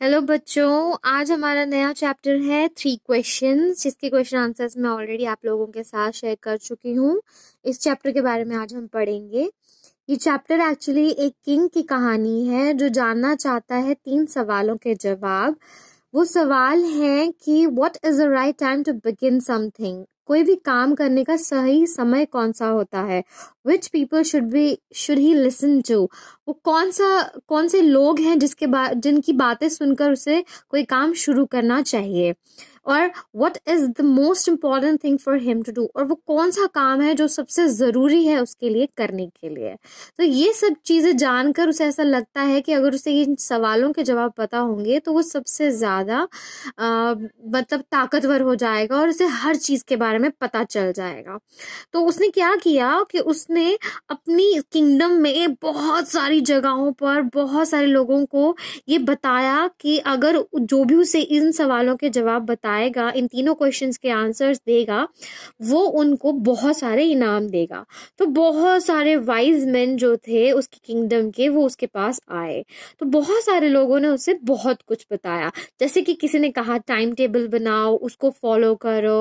hello बच्चों आज हमारा नया चैप्टर है थ्री क्वेश्चंस जिसके क्वेश्चन आंसर्स मैं ऑलरेडी आप लोगों के साथ शेयर कर चुकी हूँ इस चैप्टर के बारे में आज हम पढ़ेंगे ये चैप्टर एक्चुअली एक किंग की कहानी है जो जानना चाहता है तीन सवालों के जवाब वो सवाल है कि what is the right time to begin something कोई भी काम करने का सही समय कौन सा होता है which people should be should he listen to वो कौन सा कौन से लोग हैं जिसके बाद जिनकी बातें सुनकर उसे कोई काम शुरू करना चाहिए और what is the most important thing for him to do और वो कौन सा काम है जो सबसे ज़रूरी है उसके लिए करने के लिए तो ये सब चीज़ें जानकर उसे ऐसा लगता है कि अगर उसे इन सवालों के जवाब पता होंगे तो वो सबसे ज़्यादा मतलब ताकतवर हो जाएगा और उसे हर चीज़ के बारे में पता चल जाएगा तो उसने क्या किया कि उस उसने अपनी किंगडम में बहुत सारी जगहों पर बहुत सारे लोगों को ये बताया कि अगर जो भी उसे इन सवालों के जवाब बताएगा इन तीनों क्वेश्चंस के आंसर्स देगा वो उनको बहुत सारे इनाम देगा तो बहुत सारे वाइज मैन जो थे उसकी किंगडम के वो उसके पास आए तो बहुत सारे लोगों ने उसे बहुत कुछ बताया जैसे कि किसी ने कहा टाइम टेबल बनाओ उसको फॉलो करो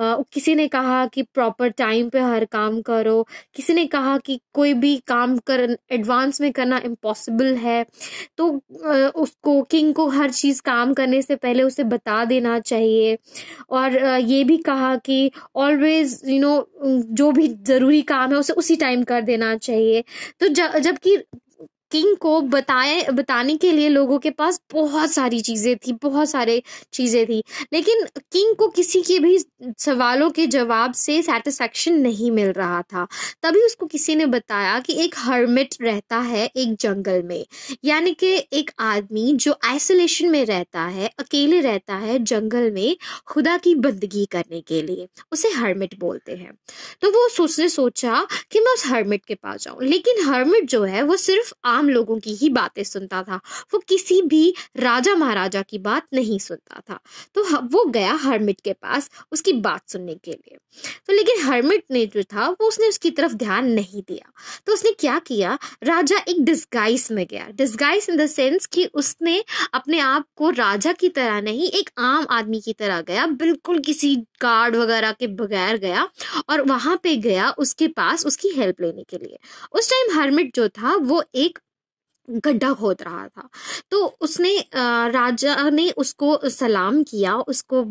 आ, किसी ने कहा कि प्रॉपर टाइम पे हर काम करो किसी किसी ने कहा कि कोई भी काम कर एडवांस में करना इम्पॉसिबल है तो उसको किंग को हर चीज़ काम करने से पहले उसे बता देना चाहिए और ये भी कहा कि ऑलवेज यू नो जो भी ज़रूरी काम है उसे उसी टाइम कर देना चाहिए तो जबकि किंग को बताए बताने के लिए लोगों के पास बहुत सारी चीज़ें थी बहुत सारे चीज़ें थी लेकिन किंग को किसी के भी सवालों के जवाब से सेटिस्फेक्शन नहीं मिल रहा था तभी उसको किसी ने बताया कि एक हर्मिट रहता है एक जंगल में यानी कि एक आदमी जो आइसोलेशन में रहता है अकेले रहता है जंगल में खुदा की बंदगी करने के लिए उसे हर्मिट बोलते हैं तो वो उसने सोचा कि मैं उस हर्मिट के पास जाऊँ लेकिन हर्मिट जो है वो सिर्फ आ आम लोगों की ही बातें सुनता था वो किसी भी राजा महाराजा की बात नहीं सुनता था तो वो गया हर्मिट के पास उसकी बात सुनने के लिए तो लेकिन हर्मिट ने जो था वो उसने उसकी तरफ ध्यान नहीं दिया तो उसने क्या किया राजा एक डिस्गाइस में गया डिस्गाइस इन द सेंस कि उसने अपने आप को राजा की तरह नहीं एक आम आदमी की तरह गया बिल्कुल किसी कार्ड वगैरह के बगैर गया और वहां पे गया उसके पास उसकी हेल्प लेने के लिए उस टाइम हर्मिट जो था वो एक गड्ढा खोद रहा था तो उसने राजा ने उसको सलाम किया उसको